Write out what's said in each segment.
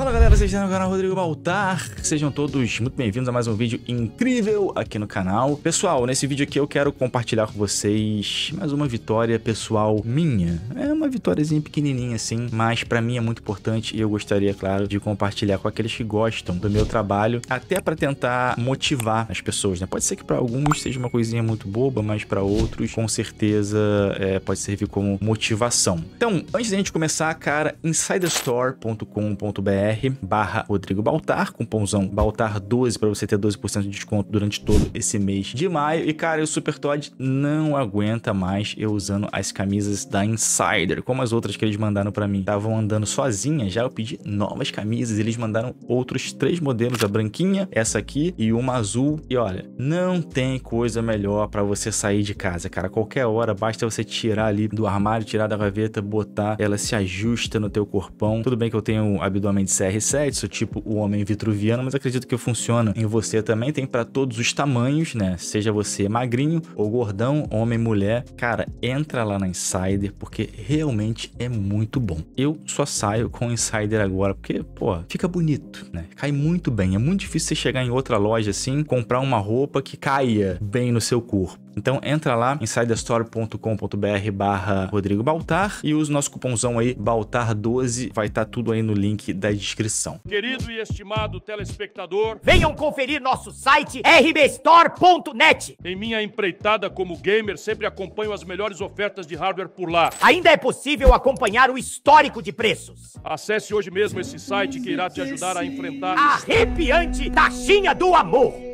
Fala galera, vocês estão no canal Rodrigo Baltar. Sejam todos muito bem-vindos a mais um vídeo incrível aqui no canal. Pessoal, nesse vídeo aqui eu quero compartilhar com vocês mais uma vitória pessoal minha. É uma vitóriazinha pequenininha assim, mas para mim é muito importante e eu gostaria, claro, de compartilhar com aqueles que gostam do meu trabalho, até para tentar motivar as pessoas, né? Pode ser que para alguns seja uma coisinha muito boba, mas para outros, com certeza, é, pode servir como motivação. Então, antes da gente começar, cara, insiderstore.com.br barra Rodrigo Baltar, com pãozão Baltar 12 para você ter 12% de desconto durante todo esse mês de maio. E cara, o Super Todd não aguenta mais eu usando as camisas da Insider, como as outras que eles mandaram para mim. Estavam andando sozinhas, já eu pedi novas camisas, eles mandaram outros três modelos, a branquinha, essa aqui e uma azul. E olha, não tem coisa melhor para você sair de casa, cara. Qualquer hora basta você tirar ali do armário, tirar da gaveta, botar, ela se ajusta no teu corpão. Tudo bem que eu tenho um abdômen de CR7, sou tipo o homem vitruviano, mas acredito que funciona em você também. Tem para todos os tamanhos, né? Seja você magrinho ou gordão, homem, mulher. Cara, entra lá na Insider, porque realmente é muito bom. Eu só saio com Insider agora, porque, pô, fica bonito, né? Cai muito bem. É muito difícil você chegar em outra loja assim, comprar uma roupa que caia bem no seu corpo. Então entra lá insiderstorecombr barra Rodrigo Baltar e usa o nosso cupomzão aí Baltar12, vai estar tá tudo aí no link da descrição. Querido e estimado telespectador, venham conferir nosso site rbstore.net. Em minha empreitada como gamer, sempre acompanho as melhores ofertas de hardware por lá. Ainda é possível acompanhar o histórico de preços. Acesse hoje mesmo esse site que irá te ajudar a enfrentar a arrepiante taxinha do amor.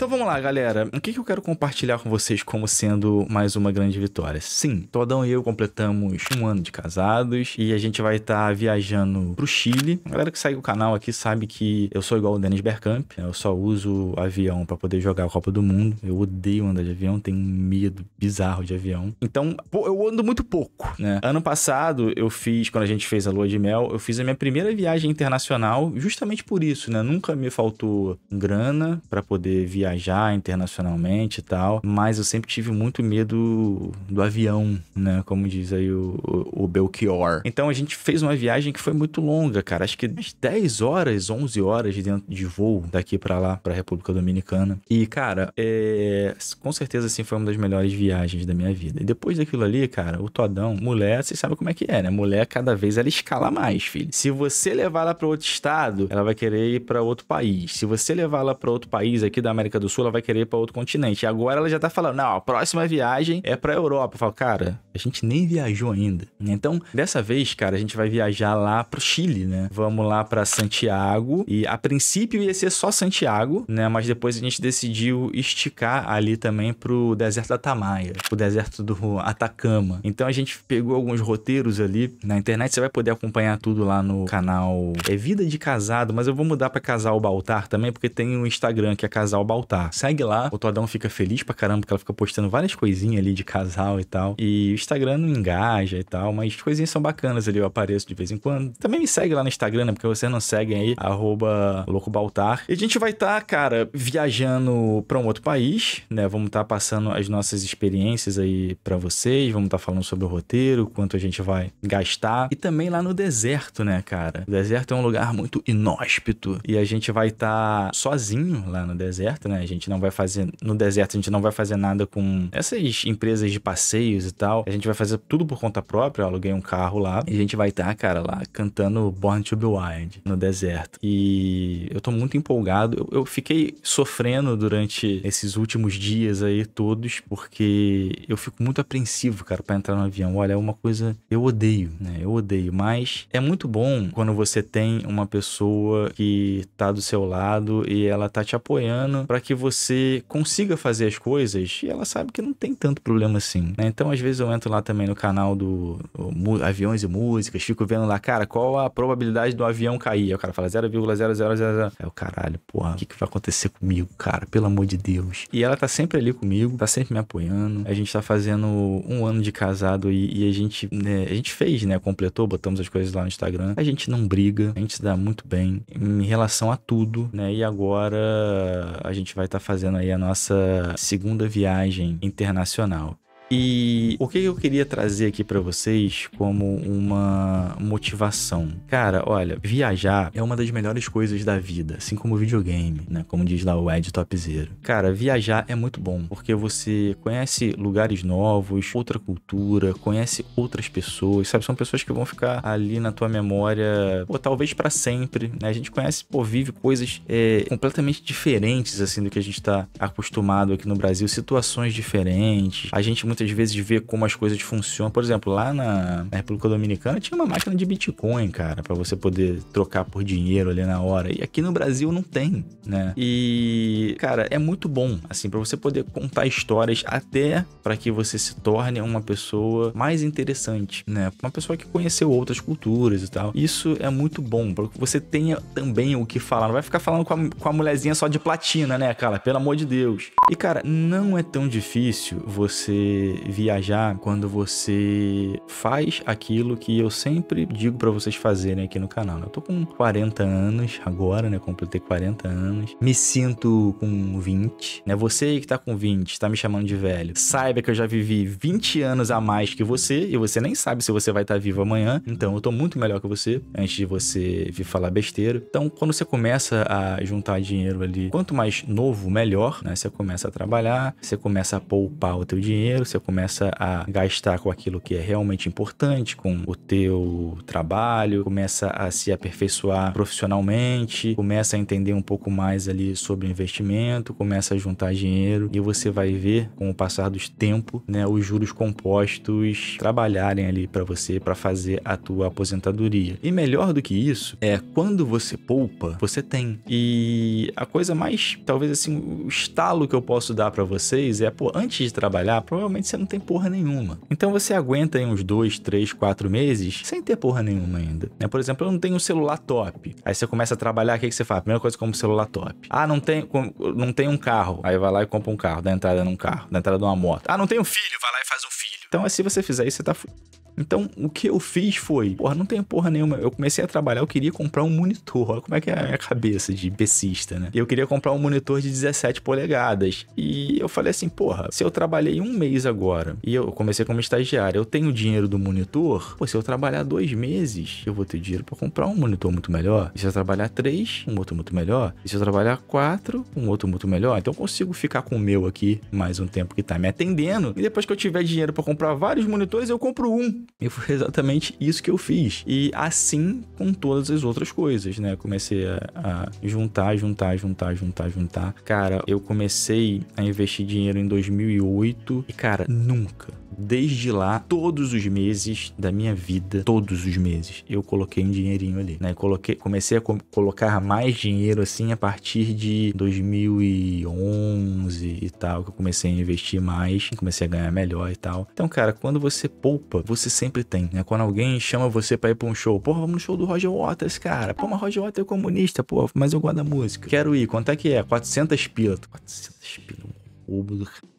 Então vamos lá, galera. O que, que eu quero compartilhar com vocês como sendo mais uma grande vitória? Sim, Todão e eu completamos um ano de casados e a gente vai estar tá viajando pro Chile. A galera que segue o canal aqui sabe que eu sou igual o Denis Bergkamp, né? eu só uso avião para poder jogar a Copa do Mundo. Eu odeio andar de avião, tenho um medo bizarro de avião. Então, eu ando muito pouco, né? Ano passado eu fiz, quando a gente fez a lua de mel, eu fiz a minha primeira viagem internacional justamente por isso, né? Nunca me faltou grana para poder viajar viajar internacionalmente e tal, mas eu sempre tive muito medo do avião, né? Como diz aí o, o, o Belchior. Então a gente fez uma viagem que foi muito longa, cara. Acho que umas 10 horas, 11 horas de dentro de voo daqui para lá, pra República Dominicana. E, cara, é... com certeza, assim, foi uma das melhores viagens da minha vida. E depois daquilo ali, cara, o Todão, mulher, você sabe como é que é, né? Mulher, cada vez ela escala mais, filho. Se você levar ela pra outro estado, ela vai querer ir pra outro país. Se você levar ela pra outro país aqui da América do Sul, ela vai querer ir para outro continente. E agora ela já tá falando, não, a próxima viagem é para Europa. Eu falo, cara, a gente nem viajou ainda. Então, dessa vez, cara, a gente vai viajar lá pro Chile, né? Vamos lá para Santiago e a princípio ia ser só Santiago, né? Mas depois a gente decidiu esticar ali também pro deserto da Tamaia, pro deserto do Atacama. Então a gente pegou alguns roteiros ali na internet, você vai poder acompanhar tudo lá no canal É Vida de Casado, mas eu vou mudar para Casal Baltar também, porque tem um Instagram que é Casal Baltar voltar. Tá. Segue lá, o Todão fica feliz pra caramba, porque ela fica postando várias coisinhas ali de casal e tal. E o Instagram não engaja e tal, mas coisinhas são bacanas ali, eu apareço de vez em quando. Também me segue lá no Instagram, né? Porque vocês não seguem aí, arroba loucobaltar. E a gente vai estar, tá, cara, viajando pra um outro país, né? Vamos estar tá passando as nossas experiências aí para vocês, vamos estar tá falando sobre o roteiro, quanto a gente vai gastar. E também lá no deserto, né, cara? O deserto é um lugar muito inóspito e a gente vai estar tá sozinho lá no deserto, né? A gente não vai fazer no deserto, a gente não vai fazer nada com essas empresas de passeios e tal. A gente vai fazer tudo por conta própria. Eu aluguei um carro lá e a gente vai estar, tá, cara, lá cantando Born to Be Wild no deserto. E eu tô muito empolgado. Eu, eu fiquei sofrendo durante esses últimos dias aí todos, porque eu fico muito apreensivo, cara, para entrar no avião. Olha, é uma coisa eu odeio, né? Eu odeio, mas é muito bom quando você tem uma pessoa que tá do seu lado e ela tá te apoiando para que você consiga fazer as coisas e ela sabe que não tem tanto problema assim. Né? Então, às vezes, eu entro lá também no canal do, do Aviões e Músicas, fico vendo lá, cara, qual a probabilidade do avião cair? Aí o cara fala 0,0000. É o caralho, porra, o que, que vai acontecer comigo, cara? Pelo amor de Deus. E ela tá sempre ali comigo, tá sempre me apoiando. A gente tá fazendo um ano de casado e, e a gente, né, a gente fez, né? Completou, botamos as coisas lá no Instagram. A gente não briga, a gente se dá muito bem em relação a tudo, né? E agora a gente gente vai estar tá fazendo aí a nossa segunda viagem internacional. E o que eu queria trazer aqui para vocês como uma motivação? Cara, olha, viajar é uma das melhores coisas da vida, assim como o videogame, né? Como diz lá o Ed Zero. Cara, viajar é muito bom, porque você conhece lugares novos, outra cultura, conhece outras pessoas, sabe? São pessoas que vão ficar ali na tua memória, ou talvez para sempre, né? A gente conhece, pô, vive coisas é, completamente diferentes, assim, do que a gente tá acostumado aqui no Brasil, situações diferentes. A gente muito muitas vezes ver como as coisas funcionam. Por exemplo, lá na, República Dominicana tinha uma máquina de Bitcoin, cara, para você poder trocar por dinheiro ali na hora. E aqui no Brasil não tem, né? E, cara, é muito bom, assim, para você poder contar histórias até para que você se torne uma pessoa mais interessante, né? Uma pessoa que conheceu outras culturas e tal. Isso é muito bom, para que você tenha também o que falar. Não vai ficar falando com a, com a mulherzinha só de platina, né, cara? Pelo amor de Deus. E, cara, não é tão difícil você viajar, quando você faz aquilo que eu sempre digo para vocês fazerem aqui no canal. Né? Eu tô com 40 anos agora, né? Completei 40 anos. Me sinto com 20, né? Você que tá com 20, tá me chamando de velho. Saiba que eu já vivi 20 anos a mais que você e você nem sabe se você vai estar tá vivo amanhã. Então eu tô muito melhor que você antes de você vir falar besteira. Então quando você começa a juntar dinheiro ali, quanto mais novo, melhor, né? Você começa a trabalhar, você começa a poupar o teu dinheiro, você começa a gastar com aquilo que é realmente importante, com o teu trabalho, começa a se aperfeiçoar profissionalmente, começa a entender um pouco mais ali sobre investimento, começa a juntar dinheiro e você vai ver com o passar do tempo, né, os juros compostos trabalharem ali para você para fazer a tua aposentadoria. E melhor do que isso é quando você poupa, você tem. E a coisa mais, talvez assim, o estalo que eu posso dar para vocês é, pô, antes de trabalhar, provavelmente você não tem porra nenhuma. Então você aguenta aí uns dois, três, quatro meses sem ter porra nenhuma ainda. Né? Por exemplo, eu não tenho um celular top. Aí você começa a trabalhar, o que, que você faz? Primeira coisa, como um celular top. Ah, não tem, não tem um carro. Aí vai lá e compra um carro, dá entrada num carro, dá entrada numa moto. Ah, não tem um filho, vai lá e faz um filho. Então, se você fizer isso, você tá fudido. Então, o que eu fiz foi, porra, não tem porra nenhuma. Eu comecei a trabalhar, eu queria comprar um monitor. Olha como é que é a minha cabeça de pesista, né? Eu queria comprar um monitor de 17 polegadas. E eu falei assim, porra, se eu trabalhei um mês agora e eu comecei como estagiário, eu tenho dinheiro do monitor, pô, se eu trabalhar dois meses, eu vou ter dinheiro para comprar um monitor muito melhor. E se eu trabalhar três, um outro muito melhor. E se eu trabalhar quatro, um outro muito melhor. Então eu consigo ficar com o meu aqui mais um tempo que tá me atendendo. E depois que eu tiver dinheiro para comprar vários monitores, eu compro um. E foi exatamente isso que eu fiz. E assim com todas as outras coisas, né? comecei a, a juntar, juntar, juntar, juntar, juntar. Cara, eu comecei a investir dinheiro em 2008 e, cara, nunca desde lá, todos os meses da minha vida, todos os meses, eu coloquei um dinheirinho ali, né? Coloquei, comecei a co colocar mais dinheiro assim a partir de 2011 e tal, que eu comecei a investir mais, comecei a ganhar melhor e tal. Então, cara, quando você poupa, você sempre tem, né? Quando alguém chama você para ir pra um show, pô, vamos no show do Roger Waters, cara. Pô, mas Roger Waters é comunista, pô, mas eu gosto da música. Quero ir, quanto é que é? 400 pila. 400 pila, roubo do cara.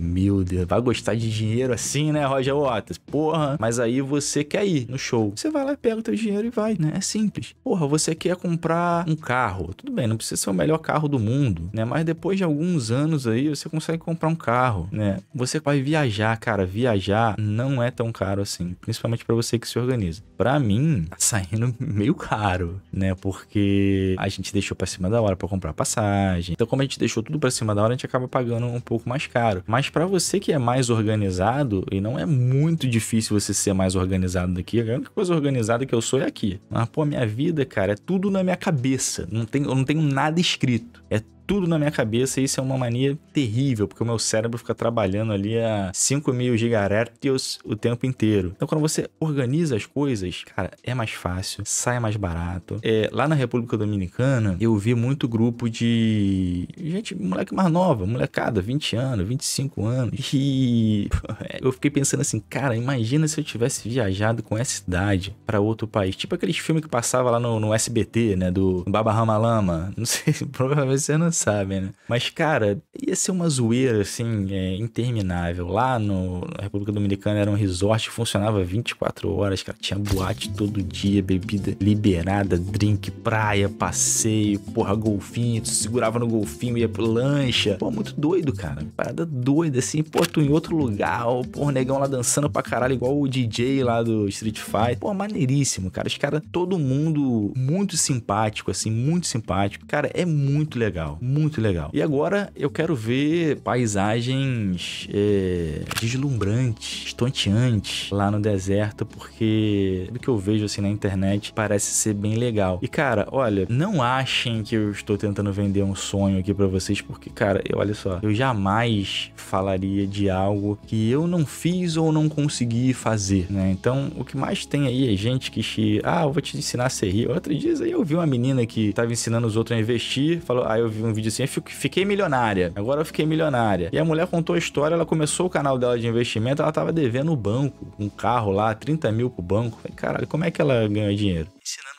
Meu Deus, vai gostar de dinheiro assim, né, Roger Waters? Porra, mas aí você quer ir no show. Você vai lá, pega o teu dinheiro e vai, né? É simples. Porra, você quer comprar um carro. Tudo bem, não precisa ser o melhor carro do mundo, né? Mas depois de alguns anos aí, você consegue comprar um carro, né? Você vai viajar, cara. Viajar não é tão caro assim, principalmente para você que se organiza. Para mim, tá saindo meio caro, né? Porque a gente deixou para cima da hora para comprar passagem. Então, como a gente deixou tudo para cima da hora, a gente acaba pagando um pouco mais caro. Mas mas para você que é mais organizado, e não é muito difícil você ser mais organizado daqui, a única coisa organizada que eu sou é aqui. Mas, pô, minha vida, cara, é tudo na minha cabeça. Não tem, eu não tenho nada escrito. É tudo na minha cabeça e isso é uma mania terrível, porque o meu cérebro fica trabalhando ali a 5 mil gigahertz o tempo inteiro. Então, quando você organiza as coisas, cara, é mais fácil, sai mais barato. É, lá na República Dominicana, eu vi muito grupo de gente, moleque mais nova, molecada, 20 anos, 25 anos. E eu fiquei pensando assim, cara, imagina se eu tivesse viajado com essa idade para outro país. Tipo aqueles filmes que passava lá no, no SBT, né? Do Baba Ramalama. Não sei, provavelmente você não sabe, né? Mas, cara, ia ser uma zoeira, assim, é, interminável. Lá no, na República Dominicana era um resort funcionava 24 horas, cara. Tinha boate todo dia, bebida liberada, drink, praia, passeio, porra, golfinho. Tu segurava no golfinho, ia pro lancha. Pô, muito doido, cara. Parada doida, assim. Pô, tu em outro lugar, ó, porra, negão lá dançando pra caralho, igual o DJ lá do Street Fighter. Pô, maneiríssimo, cara. Os caras, todo mundo muito simpático, assim, muito simpático. Cara, é muito legal muito legal. E agora eu quero ver paisagens é, deslumbrantes, estonteantes lá no deserto, porque tudo que eu vejo assim na internet parece ser bem legal. E cara, olha, não achem que eu estou tentando vender um sonho aqui para vocês, porque cara, eu, olha só, eu jamais falaria de algo que eu não fiz ou não consegui fazer, né? Então, o que mais tem aí é gente que, ah, eu vou te ensinar a ser rico. Outro dia aí eu vi uma menina que estava ensinando os outros a investir, falou, ah, eu vi um um vídeo assim, fiquei milionária, agora eu fiquei milionária. E a mulher contou a história, ela começou o canal dela de investimento, ela tava devendo o banco, um carro lá, 30 mil pro banco. Falei, caralho, como é que ela ganha dinheiro? Ensinando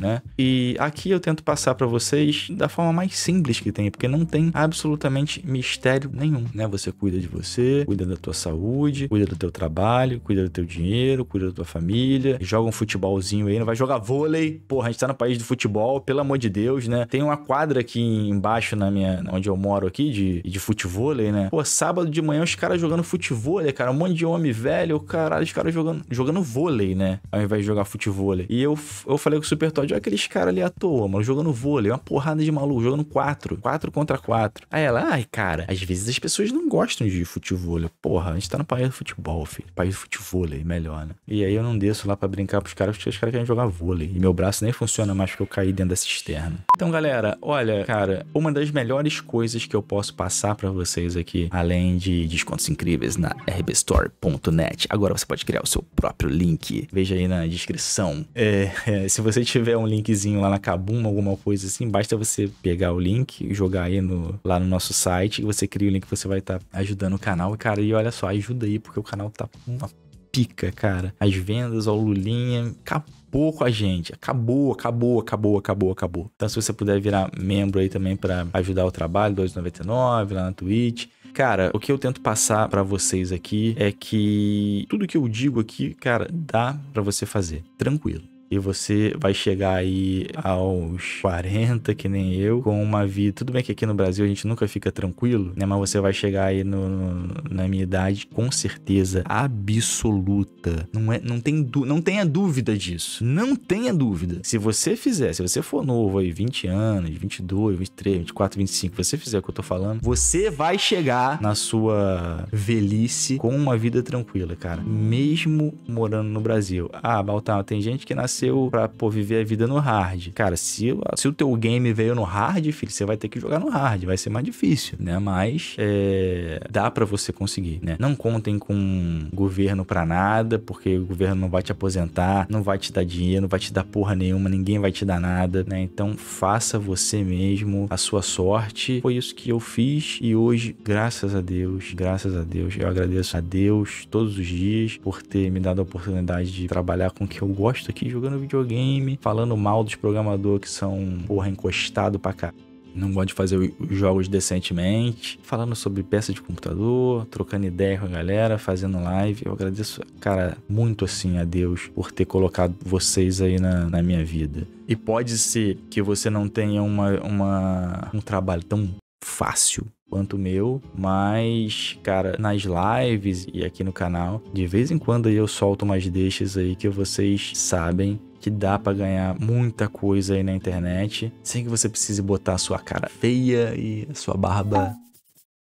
né? E aqui eu tento passar para vocês da forma mais simples que tem, porque não tem absolutamente mistério nenhum, né? Você cuida de você, cuida da tua saúde, cuida do teu trabalho, cuida do teu dinheiro, cuida da tua família, joga um futebolzinho aí, não vai jogar vôlei. Porra, a gente tá no país do futebol, pelo amor de Deus, né? Tem uma quadra aqui embaixo na minha, onde eu moro aqui de de futevôlei, né? Pô, sábado de manhã os caras jogando futevôlei, cara, um monte de homem velho, caralho, os caras jogando jogando vôlei, né? Ao invés de jogar futevôlei. E eu eu falei com o Super Todd onde? É aqueles caras ali à toa, mano, jogando vôlei, uma porrada de maluco, jogando quatro, quatro contra quatro. Aí ela, ai, cara, às vezes as pessoas não gostam de futebol. Porra, a gente tá no país do futebol, filho. País do futebol, é melhor, né? E aí eu não desço lá para brincar pros caras, porque os caras querem jogar vôlei. E meu braço nem funciona mais porque eu caí dentro da cisterna. Então, galera, olha, cara, uma das melhores coisas que eu posso passar para vocês aqui, além de descontos incríveis na rbstore.net, agora você pode criar o seu próprio link. Veja aí na descrição. É, é, se você tiver um linkzinho lá na Kabum, alguma coisa assim, basta você pegar o link, jogar aí no, lá no nosso site e você cria o link, você vai estar tá ajudando o canal. Cara, e olha só, ajuda aí, porque o canal tá uma pica, cara. As vendas, ó, o Lulinha, acabou com a gente. Acabou, acabou, acabou, acabou, acabou. Então, se você puder virar membro aí também para ajudar o trabalho, 2,99 lá na Twitch. Cara, o que eu tento passar para vocês aqui é que tudo que eu digo aqui, cara, dá para você fazer. Tranquilo. E você vai chegar aí aos 40, que nem eu, com uma vida. Tudo bem que aqui no Brasil a gente nunca fica tranquilo, né? Mas você vai chegar aí no, no na minha idade com certeza absoluta. Não, é, não, tem du, não tenha dúvida disso. Não tenha dúvida. Se você fizer, se você for novo aí, 20 anos, 22, 23, 24, 25, você fizer o que eu tô falando, você vai chegar na sua velhice com uma vida tranquila, cara. Mesmo morando no Brasil. Ah, Baltar, tem gente que nasce nasceu pra, pô, viver a vida no hard. Cara, se, se o teu game veio no hard, filho, você vai ter que jogar no hard, vai ser mais difícil, né? Mas é, dá para você conseguir, né? Não contem com governo para nada, porque o governo não vai te aposentar, não vai te dar dinheiro, não vai te dar porra nenhuma, ninguém vai te dar nada, né? Então faça você mesmo a sua sorte. Foi isso que eu fiz e hoje, graças a Deus, graças a Deus, eu agradeço a Deus todos os dias por ter me dado a oportunidade de trabalhar com o que eu gosto aqui jogando jogando videogame, falando mal dos programadores que são, porra, encostado pra cá não gosta de fazer os jogos decentemente, falando sobre peça de computador, trocando ideia com a galera, fazendo live. Eu agradeço, cara, muito assim a Deus por ter colocado vocês aí na, na minha vida. E pode ser que você não tenha uma, uma um trabalho tão fácil quanto o meu, mas, cara, nas lives e aqui no canal, de vez em quando eu solto umas deixas aí que vocês sabem que dá para ganhar muita coisa aí na internet, sem que você precise botar a sua cara feia e a sua barba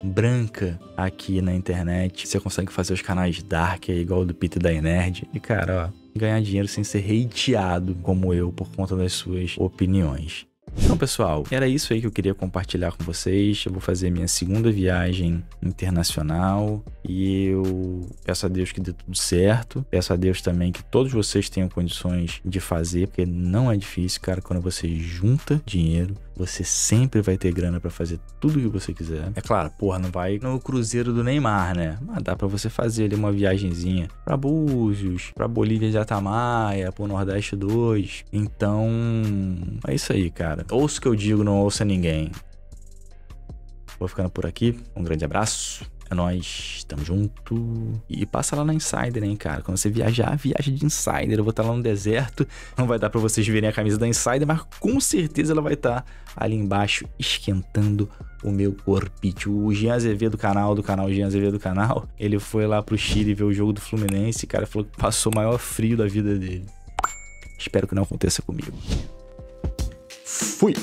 branca aqui na internet. Você consegue fazer os canais dark aí, igual o do Peter da Nerd. E cara, ó, ganhar dinheiro sem ser hateado como eu por conta das suas opiniões. Então, pessoal, era isso aí que eu queria compartilhar com vocês. Eu vou fazer minha segunda viagem internacional e eu peço a Deus que dê tudo certo. Peço a Deus também que todos vocês tenham condições de fazer, porque não é difícil, cara, quando você junta dinheiro você sempre vai ter grana para fazer tudo o que você quiser. É claro, porra, não vai no cruzeiro do Neymar, né? Mas dá para você fazer ali uma viagenzinha para Búzios, para Bolívia de Atamaia, pro Nordeste 2. Então, é isso aí, cara. Ouça o que eu digo, não ouça ninguém. Vou ficando por aqui. Um grande abraço. É nóis, tamo junto. E passa lá na Insider, hein, cara. Quando você viajar, viaja de Insider. Eu vou estar tá lá no deserto. Não vai dar para vocês verem a camisa da Insider, mas com certeza ela vai estar tá ali embaixo esquentando o meu corpite. O Jean Azevedo do canal, do canal Jean Azevedo do canal, ele foi lá pro Chile ver o jogo do Fluminense cara, falou que passou o maior frio da vida dele. Espero que não aconteça comigo. Fui!